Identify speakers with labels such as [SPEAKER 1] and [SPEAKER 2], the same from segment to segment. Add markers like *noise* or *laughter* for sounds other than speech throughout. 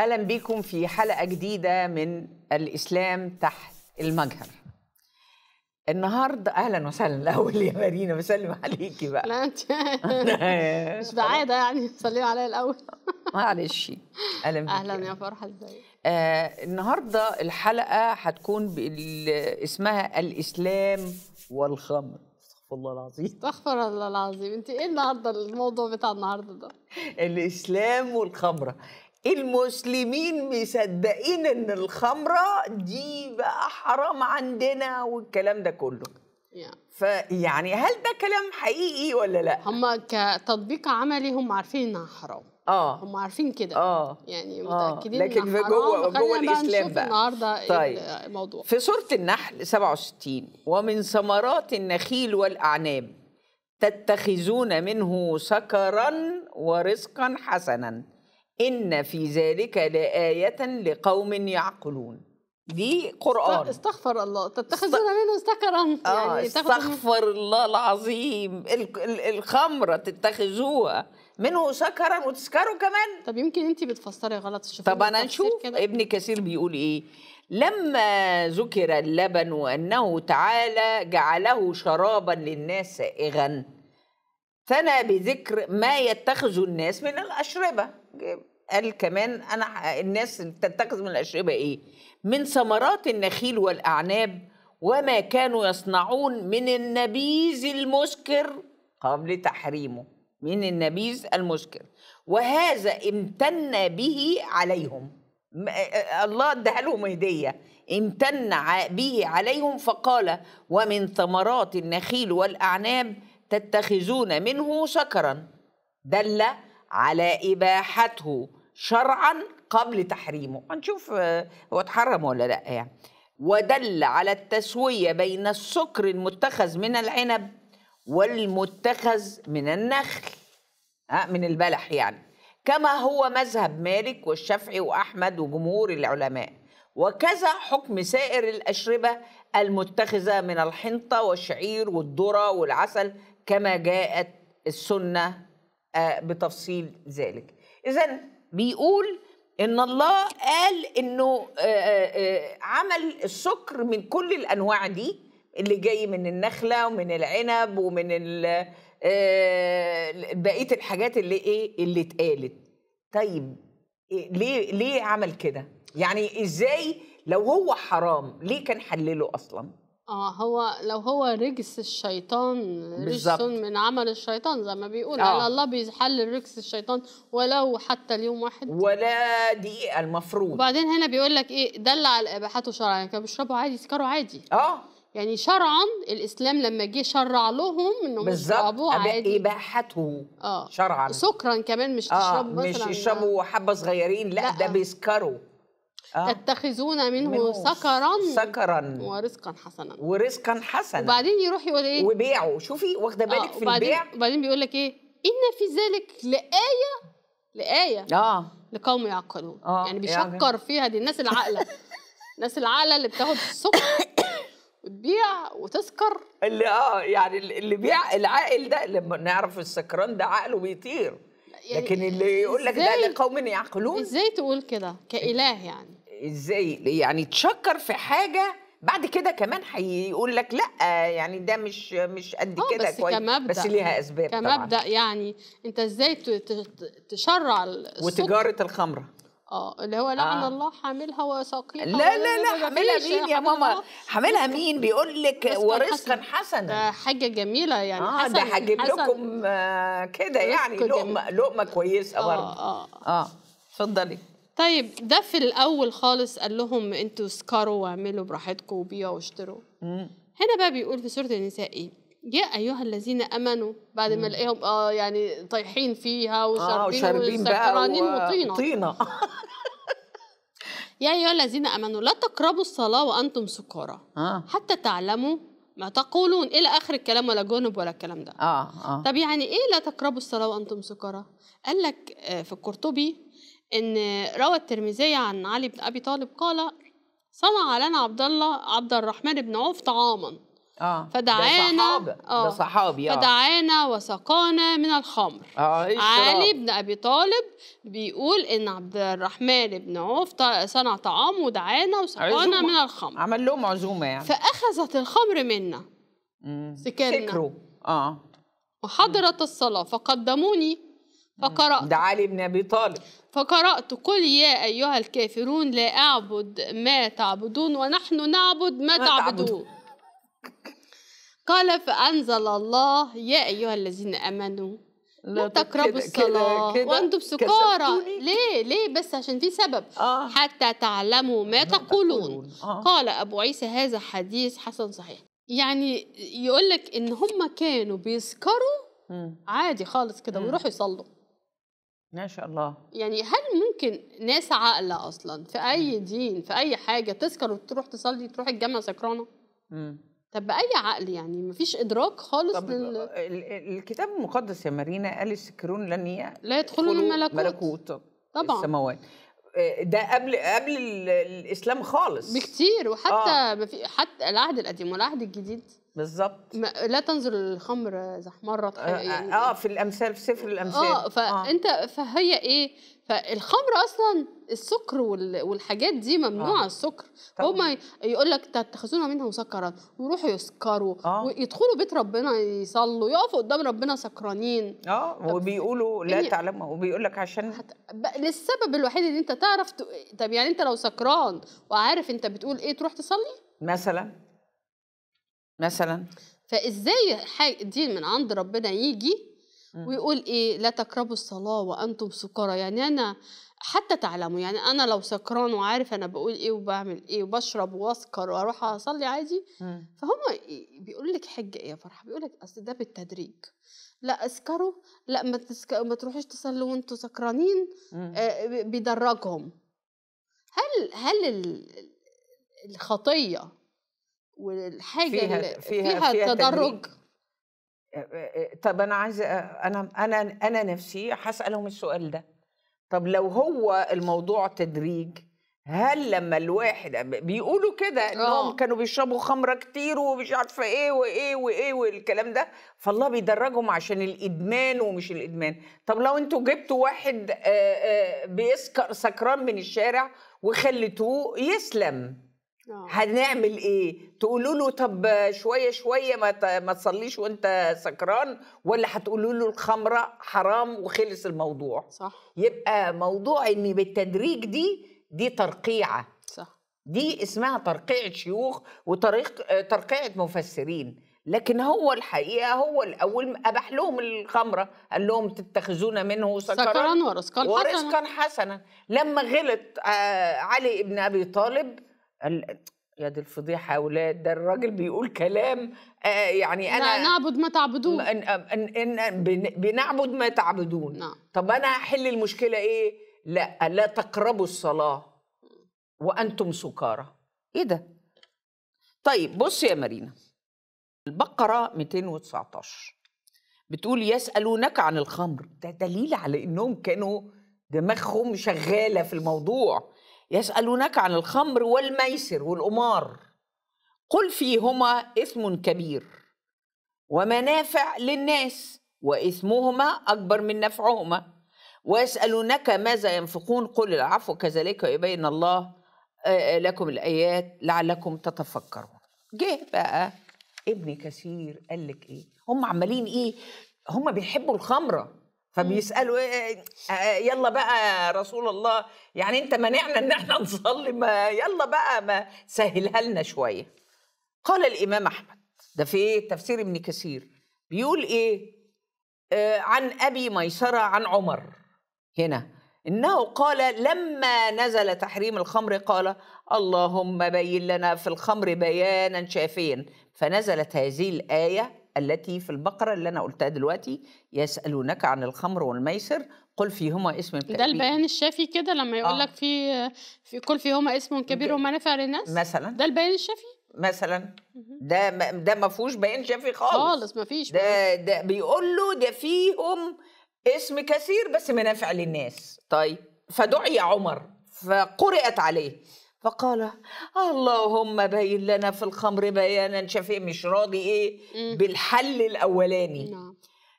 [SPEAKER 1] اهلا بكم في حلقه جديده من الاسلام تحت المجهر النهارده اهلا وسهلا الاول يا مارينا بسلم عليكي بقى لا
[SPEAKER 2] انت *laughs* مش بعاده يعني سلمي عليا الاول
[SPEAKER 1] معلش اهلا بك اهلا يا
[SPEAKER 2] فرحه ازيك
[SPEAKER 1] آه النهارده الحلقه هتكون اسمها الاسلام والخمر استغفر الله العظيم
[SPEAKER 2] استغفر الله العظيم انت ايه النهارده الموضوع بتاع النهارده ده
[SPEAKER 1] الاسلام والخمره المسلمين مصدقين ان الخمره دي بقى حرام عندنا والكلام ده كله yeah. فيعني هل ده كلام حقيقي ولا لا هم كتطبيق عملي هم عارفين انها حرام اه هم
[SPEAKER 2] عارفين كده اه يعني آه. متاكدين آه. لكن في جوه جوه الاسلام بقى, بقى. النهارده إيه طيب. الموضوع في
[SPEAKER 1] سوره النحل 67 ومن ثمرات النخيل والاعناب تتخذون منه سكرا ورزقا حسنا إن في ذلك لآية لقوم يعقلون دي قرآن
[SPEAKER 2] استغفر الله تتخذون منه سكرا آه، يعني استغفر
[SPEAKER 1] الله العظيم الخمرة تتخذوها منه سكرا وتسكروا كمان طب يمكن انت بتفسري غلط الشيخ طب انا نشوف ابن كثير بيقول ايه لما ذكر اللبن وانه تعالى جعله شرابا للناس سائغا ثنى بذكر ما يتخذ الناس من الاشربه قال كمان انا الناس تتخذ من الاشربه ايه من ثمرات النخيل والاعناب وما كانوا يصنعون من النبيذ المسكر قبل تحريمه من النبيذ المسكر وهذا امتن به عليهم الله ادها لهم هديه امتن به عليهم فقال ومن ثمرات النخيل والاعناب تتخذون منه سكرا دل على اباحته شرعا قبل تحريمه هنشوف آه، هو اتحرم ولا لا يعني ودل على التسوية بين السكر المتخذ من العنب والمتخذ من النخل آه، من البلح يعني كما هو مذهب مالك والشافعي وأحمد وجمهور العلماء وكذا حكم سائر الأشربة المتخذة من الحنطة والشعير والذرة والعسل كما جاءت السنة آه، بتفصيل ذلك إذا بيقول ان الله قال انه عمل السكر من كل الانواع دي اللي جاي من النخله ومن العنب ومن بقيه الحاجات اللي ايه اللي اتقالت طيب إيه، ليه ليه عمل كده يعني ازاي لو هو حرام ليه كان حلله اصلا
[SPEAKER 2] اه هو لو هو رجس الشيطان رجس من عمل الشيطان زي ما بيقول آه. على الله بيحلل رجس الشيطان ولو حتى اليوم واحد ولا دقيقه المفروض وبعدين هنا بيقول لك ايه دل على اباحته شرعا يعني كانوا بيشربوا عادي يسكروا عادي اه يعني شرعا الاسلام لما جه شرع لهم انهم يشربوا عادي
[SPEAKER 1] اباحته
[SPEAKER 2] آه. شرعا
[SPEAKER 1] سكرا كمان مش آه. تشربوا مثلا مش يشربوا حبه صغيرين لا, لا ده بيسكروا آه. تتخذون منه, منه سكرا سكرا ورزقا حسنا ورزقا حسنا وبعدين
[SPEAKER 2] يروح يقول ايه
[SPEAKER 1] وبيعه شوفي واخده بالك آه. في البيع
[SPEAKER 2] وبعدين بيقول لك ايه ان في ذلك لايه لايه اه لقوم يعقلون آه. يعني بيشكر يعني. فيها دي الناس العاقله *laughs* الناس العاقله اللي بتاخد السكر
[SPEAKER 1] وتبيع
[SPEAKER 2] وتسكر
[SPEAKER 1] اللي اه يعني اللي بيع العاقل ده لما نعرف السكران ده عقله بيطير يعني لكن اللي يقول لك ده لقوم يعقلون ازاي
[SPEAKER 2] تقول كده كاله يعني
[SPEAKER 1] ازاي يعني تشكر في حاجه بعد كده كمان هيقول لك لا يعني ده مش مش قد آه، كده بس كويس كمبدأ بس ليها اسباب كمبدا طبعا.
[SPEAKER 2] يعني انت ازاي تشرع وتجاره
[SPEAKER 1] الخمره اه
[SPEAKER 2] اللي هو لعن آه. الله حاملها وساقيها لا لا لا حاملها مين يا ماما حاملها مين بيقول لك ورزقا حسنا حسن. ده حاجه جميله يعني آه حسن ده هجيب لكم آه
[SPEAKER 1] كده يعني لقمه لقمه كويسه آه، برضه اه اه اتفضلي آه.
[SPEAKER 2] طيب ده في الاول خالص قال لهم انتوا اسكروا واعملوا براحتكم وبيعوا واشتروا هنا بقى بيقول في سوره النساء ايه يا ايها الذين امنوا بعد ما لقيهم اه يعني طايحين فيها آه، وشاربين آه وشاربين وسكرانين وطينه طينه *laughs* يا ايها الذين امنوا لا تقربوا الصلاه وانتم سكارى آه. حتى تعلموا ما تقولون الى اخر الكلام ولا جنب ولا الكلام ده اه اه طب يعني ايه لا تقربوا الصلاه وانتم سكارى قال لك آه، في القرطبي ان آه، روى الترمذي عن علي بن ابي طالب قال صنع لنا عبد الله عبد الرحمن بن عوف طعاما آه. فدعانا ده آه. صحابي آه. فدعانا وسقانا من الخمر آه. إيه علي بن ابي طالب بيقول ان عبد الرحمن بن عوف صنع طعام ودعانا وسقانا من
[SPEAKER 1] الخمر عمل لهم عزومه يعني
[SPEAKER 2] فاخذت الخمر منا سكرنا سكروا اه وحضرت الصلاه فقدموني فقرأت ده علي
[SPEAKER 1] بن أبي طالب
[SPEAKER 2] فقرأت قل يا أيها الكافرون لا أعبد ما تعبدون ونحن نعبد ما, ما تعبدون قال فأنزل الله يا أيها الذين آمنوا لا تقربوا الصلاة وأنتم سكارى ليه ليه بس عشان في سبب آه. حتى تعلموا ما تقولون آه. قال أبو عيسى هذا حديث حسن صحيح يعني يقول لك إن هم كانوا بيسكروا م. عادي خالص كده ويروحوا يصلوا
[SPEAKER 1] ما شاء الله
[SPEAKER 2] يعني هل ممكن ناس عاقلة أصلا في أي دين في أي حاجة تسكر وتروح تصلي تروح الجامعة سكرانة؟ طب بأي عقل يعني مفيش
[SPEAKER 1] إدراك خالص طب لل... آه، الكتاب المقدس يا مارينا قال السكرون لن ي... لا يدخلوا الملكوت ملكوت طبعا السماوات آه، ده قبل قبل الاسلام خالص
[SPEAKER 2] بكتير وحتى آه. حتى العهد القديم والعهد الجديد بالظبط لا تنظر للخمر زحمرة آه، آه، يعني اه
[SPEAKER 1] في الامثال في سفر الامثال اه, آه. فانت
[SPEAKER 2] آه. فهي ايه فالخمر اصلا السكر والحاجات دي ممنوعه آه. السكر هما يقول لك تتخذون منها مسكرات ويروحوا يسكروا آه. ويدخلوا بيت ربنا يصلوا يقفوا قدام ربنا سكرانين
[SPEAKER 1] اه وبيقولوا لا يعني تعلموا وبيقول لك عشان
[SPEAKER 2] للسبب الوحيد ان انت تعرف ت... طب يعني انت لو سكران وعارف انت بتقول ايه تروح تصلي
[SPEAKER 1] مثلا مثلا
[SPEAKER 2] فازاي دين من عند ربنا يجي ويقول ايه لا تقربوا الصلاه وانتم سكارى يعني انا حتى تعلموا يعني انا لو سكران وعارف انا بقول ايه وبعمل ايه وبشرب واسكر واروح اصلي عادي فهم بيقول لك حجه ايه يا فرحه بيقول لك اصل ده بالتدريج لا اسكروا لا ما, تسك... ما تروحوش تصلوا وانتم سكرانين آه بيدرجهم هل هل الخطيه والحاجه فيها, فيها, فيها, فيها تدرج
[SPEAKER 1] طب انا عايزه انا انا انا نفسي هسالهم السؤال ده طب لو هو الموضوع تدريج هل لما الواحد بيقولوا كده انهم آه. كانوا بيشربوا خمره كتير ومش عارفه ايه وايه وايه والكلام ده فالله بيدرجهم عشان الادمان ومش الادمان طب لو انتوا جبتوا واحد بيسكر سكران من الشارع وخليتوه يسلم آه. هنعمل ايه تقولوا له طب شويه شويه ما ما تصليش وانت سكران ولا هتقولوا له الخمره حرام وخلص الموضوع صح يبقى موضوع ان بالتدريج دي دي ترقيعه صح دي اسمها ترقيعه شيوخ وطريقه ترقيعه مفسرين لكن هو الحقيقه هو الاول اباح لهم الخمره قال لهم تتخذون منه سكران, سكران ورزقا حسنا ورزقا حسنا لما غلط آه، علي ابن ابي طالب قال يا دي الفضيحة يا أولاد ده الراجل بيقول كلام يعني أنا نعبد ما تعبدون إن إن إن بنعبد ما تعبدون نعم. طب أنا هحل المشكلة إيه؟ لا لا تقربوا الصلاة وأنتم سكارى إيه ده؟ طيب بص يا مارينا البقرة 219 بتقول يسألونك عن الخمر ده دليل على إنهم كانوا دماغهم شغالة في الموضوع يسألونك عن الخمر والميسر والقمار قل فيهما إثم كبير ومنافع للناس وإثمهما أكبر من نفعهما ويسألونك ماذا ينفقون قل العفو كذلك يبين الله آه، آه، لكم الآيات لعلكم تتفكرون جه بقى ابن كثير قال لك ايه هم عمالين ايه هم بيحبوا الخمره فبيسالوا إيه, إيه،, إيه، آه، يلا بقى يا رسول الله يعني انت منعنا ان احنا *laughs* نصلي ما يلا بقى ما سهلها لنا شويه قال الامام احمد ده في ايه تفسير ابن كثير بيقول ايه آه عن ابي ميسره عن عمر هنا انه قال لما نزل تحريم الخمر قال اللهم بين لنا في الخمر بيانا شافيا فنزلت هذه الايه التي في البقرة اللي أنا قلتها دلوقتي يسألونك عن الخمر والميسر قل فيهما اسم كبير ده البيان
[SPEAKER 2] الشافي كده لما يقول آه. لك آه. في في قل فيهما اسم كبير ومنافع للناس
[SPEAKER 1] مثلا ده البيان الشافي مثلا ده ده ما فيهوش بيان شافي خالص خالص ما فيش ده ده بيقول له ده فيهم اسم كثير بس منافع للناس طيب فدعي عمر فقرأت عليه فقال اللهم بين لنا في الخمر بيانا شفيع مش راضي ايه بالحل الاولاني نعم.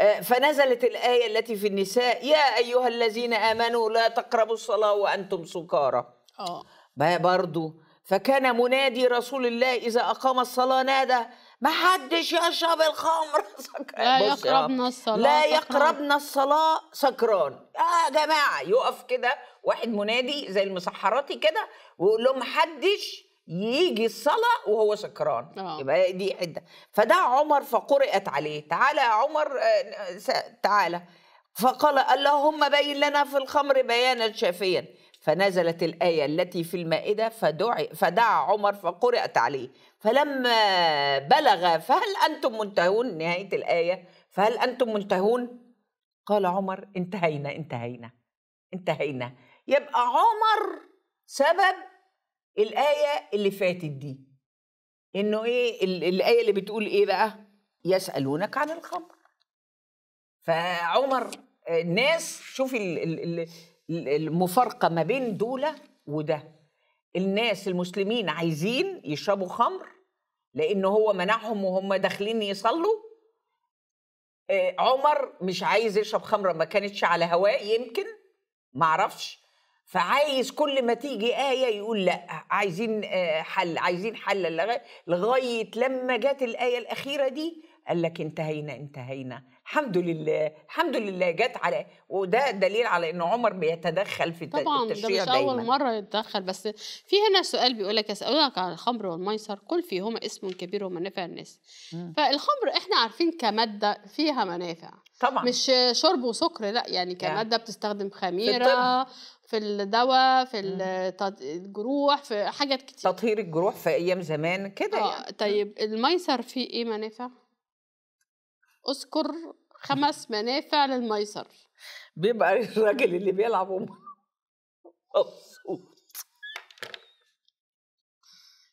[SPEAKER 1] آه، فنزلت الآية التي في النساء يا أيها الذين آمنوا لا تقربوا الصلاة وأنتم سكارى آه. برضه برضو فكان منادي رسول الله إذا أقام الصلاة نادى ما حدش يشرب الخمر *laughs* سكران لا يقربن الصلاة لا يقربن الصلاة سكران يا جماعة يقف كده واحد منادي زي المسحراتي كده ويقول لهم حدش يجي الصلاة وهو سكران أوه. يبقى دي حدة فده عمر فقرئت عليه تعالى يا عمر آه، تعالى فقال اللهم بين لنا في الخمر بيانا شافيا فنزلت الآية التي في المائدة فدعي فدعا عمر فقرأت عليه فلما بلغ فهل أنتم منتهون نهاية الآية فهل أنتم منتهون قال عمر انتهينا انتهينا انتهينا يبقى عمر سبب الآية اللي فاتت دي إنه إيه الآية اللي بتقول إيه بقى يسألونك عن الخمر فعمر الناس شوفي المفارقه ما بين دول وده الناس المسلمين عايزين يشربوا خمر لان هو منعهم وهم داخلين يصلوا آه، عمر مش عايز يشرب خمره ما كانتش على هواء يمكن معرفش فعايز كل ما تيجي آية يقول لا عايزين آه، حل عايزين حل لغاية لما جت الآية الأخيرة دي قال لك انتهينا انتهينا الحمد لله الحمد لله جت على وده دليل على ان عمر بيتدخل في طبعا التشريع ده مش اول
[SPEAKER 2] مره يتدخل بس في هنا سؤال بيقول لك اسالك عن الخمر والميسر قل فيهما اسم كبير ومنافع الناس فالخمر احنا عارفين كماده فيها منافع طبعا مش شرب وسكر لا يعني كماده بتستخدم خميره في الدواء في الجروح في حاجات
[SPEAKER 1] كتير تطهير الجروح في ايام زمان كده
[SPEAKER 2] آه يعني. طيب الميسر فيه ايه منافع اذكر خمس منافع للميسر
[SPEAKER 1] بيبقى الراجل اللي بيلعب مبسوط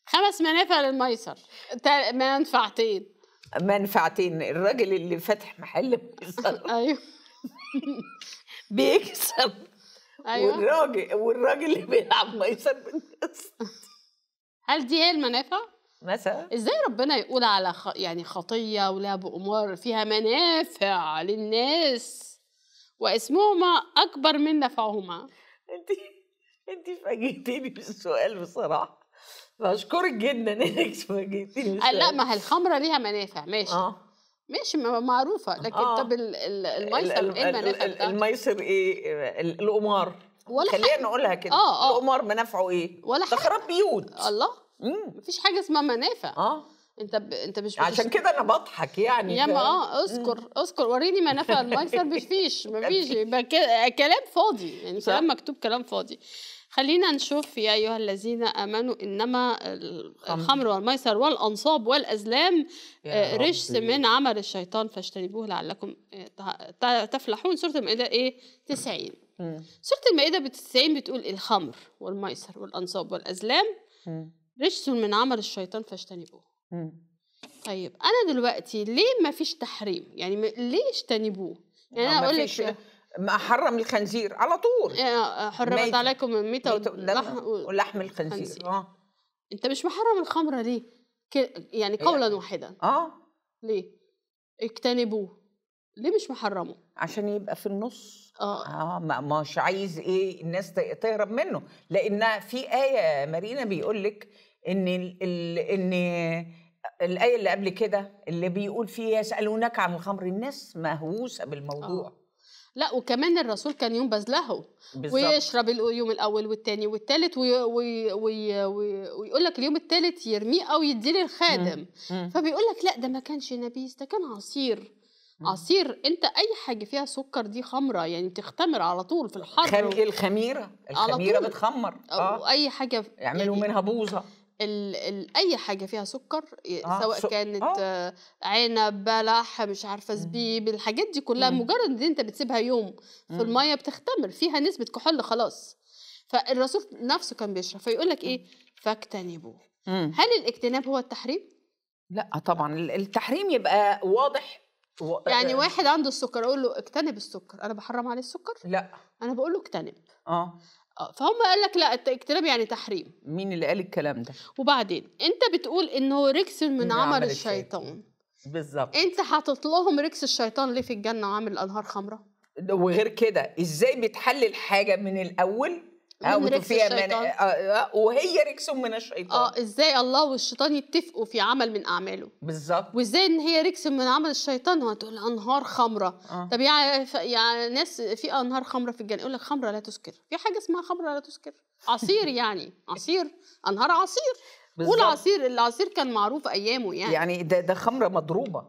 [SPEAKER 2] خمس منافع للميسر منفعتين
[SPEAKER 1] منفعتين الراجل اللي فاتح محل ميسر *laughs* ايوه *laughs* بيكسب ايوه والراجل والراجل اللي بيلعب ميسر بيكسب
[SPEAKER 2] هل دي هي المنافع؟ مثلا ازاي ربنا يقول على خ... يعني خطيه ولعب امور فيها منافع للناس واسمهما اكبر من نفعهما
[SPEAKER 1] انت انت فاجئتيني بالسؤال بصراحه بشكرك جدا انك فاجئتيني آه، بالسؤال لا ما هي
[SPEAKER 2] الخمره ليها منافع ماشي آه. ماشي معروفه لكن آه. طب إيه الميسر ايه المنافع
[SPEAKER 1] الميسر ايه القمار خلينا نقولها كده آه آه. القمار منافعه ايه ولا تخرب بيوت الله مفيش حاجه اسمها منافع اه انت
[SPEAKER 2] ب... انت مش عشان كده
[SPEAKER 1] انا بضحك يعني ياما اه
[SPEAKER 2] اذكر اذكر وريني منافع *laughs* الايسر مفيش مفيش يبقى كلام فاضي يعني كلام مكتوب كلام فاضي خلينا نشوف يا ايها الذين امنوا انما الخمر والميسر والانصاب والازلام آه، رجس من عمل الشيطان فاجتنبوه لعلكم آه، تفلحون سوره المائده ايه 90 سوره المائده ب 90 بتقول الخمر والميسر والانصاب والازلام رجس من عمل الشيطان فاجتنبوه إمم. طيب انا دلوقتي ليه ما فيش تحريم يعني ليه اجتنبوه يعني آه، انا اقول لك
[SPEAKER 1] ما حرم الخنزير على
[SPEAKER 2] طول آه، آه، حرمت عليكم الميت ولحم الخنزير اه انت مش محرم الخمرة ليه يعني قولا واحدا اه ليه
[SPEAKER 1] اجتنبوه ليه مش محرمه عشان يبقى في النص اه, آه ما مش عايز ايه الناس تهرب منه لان في ايه مارينا بيقول لك ان الـ ان الايه اللي قبل كده اللي بيقول فيه يسالونك عن الخمر الناس مهووسه بالموضوع آه.
[SPEAKER 2] لا وكمان الرسول كان ينبذ له بالزبط. ويشرب اليوم الاول والثاني والثالث وي... وي... وي... وي... ويقول لك اليوم الثالث يرميه او يديه للخادم فبيقول لك لا ده ما كانش نبيذ ده كان عصير عصير انت اي حاجه فيها سكر دي خمره يعني بتختمر على طول في الحر خم... الخميره الخميره بتخمر اه اي حاجه يعملوا يعني... منها بوظه ال ال اي حاجه فيها سكر آه سواء سو... كانت آه. عنب بلح مش عارفه زبيب الحاجات دي كلها مم. مجرد ان انت بتسيبها يوم في الميه بتختمر فيها نسبه كحول خلاص فالرسول نفسه كان بيشرب فيقول لك ايه فاجتنبوه هل الاجتناب هو التحريم لا طبعا التحريم يبقى واضح و... يعني آه، آه. واحد عنده السكر اقول له اجتنب السكر انا بحرم عليه السكر لا انا بقول له اجتنب اه, آه، فهم قال لك لا اجتناب يعني تحريم مين اللي قال الكلام ده وبعدين انت بتقول انه ركس من عمل الشيطان بالظبط انت حاطط لهم ركس الشيطان ليه في الجنه وعامل الانهار خمره
[SPEAKER 1] وغير كده ازاي بتحلل
[SPEAKER 2] حاجه من الاول اه وتوفيق من
[SPEAKER 1] آه وهي ركس من الشيطان اه
[SPEAKER 2] ازاي الله والشيطان يتفقوا في عمل من اعماله بالظبط وازاي ان هي ركس من عمل الشيطان هتقول انهار خمره آه. طب يعني ف... يعني ناس في انهار خمره في الجنه يقول لك خمره لا تسكر في حاجه اسمها خمره لا تسكر عصير يعني عصير انهار عصير
[SPEAKER 1] والعصير
[SPEAKER 2] العصير كان معروف ايامه يعني يعني
[SPEAKER 1] ده ده خمره مضروبه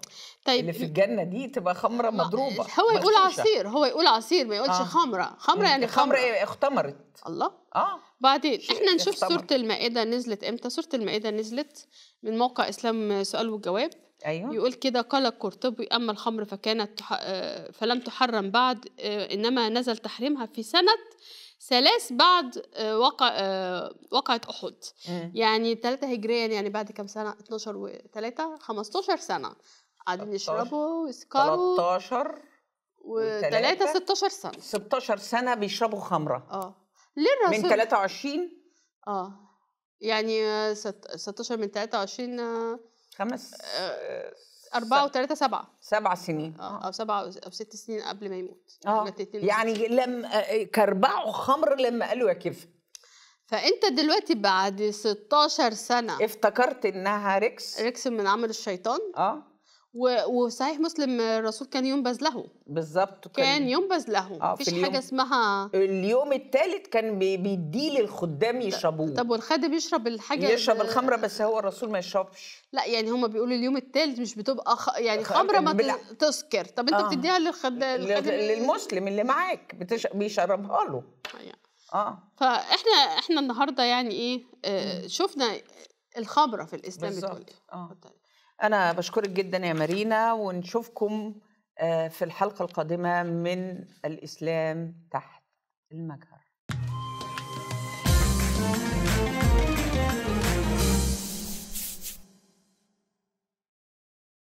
[SPEAKER 1] طيب اللي في الجنه دي تبقى خمره مضروبه هو يقول مخشوشة. عصير
[SPEAKER 2] هو يقول عصير ما يقولش آه. خمره خمره يعني خمره, خمرة ايه
[SPEAKER 1] اختمرت الله اه
[SPEAKER 2] بعدين احنا نشوف سوره المائده نزلت امتى سوره المائده نزلت من موقع اسلام سؤال وجواب أيوة. يقول كده قال القرطبي أما الخمر فكانت آه، فلم تحرم بعد آه، إنما نزل تحريمها في سنة ثلاث بعد آه، وقع آه، وقعة أحد إيه. يعني ثلاثه هجريا يعني بعد كم سنة 12 و 3 15 سنة قاعدين يشربوا ويسكروا
[SPEAKER 1] 13
[SPEAKER 2] و3
[SPEAKER 1] 16 سنة 16 سنة بيشربوا خمرة اه ليه الرسول من 23
[SPEAKER 2] اه يعني 16 من 23 آه، خمس أربعة وثلاثة سبعة
[SPEAKER 1] سبع سنين اه
[SPEAKER 2] أو سبعة أو ست سنين قبل ما يموت اه يعني
[SPEAKER 1] لم آه، آه، كربع خمر لما قالوا يا كيف
[SPEAKER 2] فأنت دلوقتي بعد 16 سنة افتكرت إنها ريكس ريكس من عمل الشيطان اه و... وصحيح مسلم الرسول كان ينبذ له
[SPEAKER 1] بالظبط كان,
[SPEAKER 2] كان ينبذ له آه مفيش اليوم... حاجه اسمها
[SPEAKER 1] اليوم الثالث كان بيديه للخدام يشربوه
[SPEAKER 2] طب والخادم يشرب الحاجه يشرب الخمره
[SPEAKER 1] بس هو الرسول ما يشربش
[SPEAKER 2] لا يعني هما بيقولوا اليوم الثالث مش بتبقى خ... يعني خمره ما بلع... تسكر طب انت آه. بتديها
[SPEAKER 1] للخدام للمسلم اللي معاك بتش... بيشربها له اه, آه.
[SPEAKER 2] فاحنا احنا النهارده يعني ايه آه شفنا
[SPEAKER 1] الخمره في الاسلام بالظبط اه انا بشكرك جدا يا مارينا ونشوفكم آه، في الحلقه القادمه من الاسلام تحت المجهر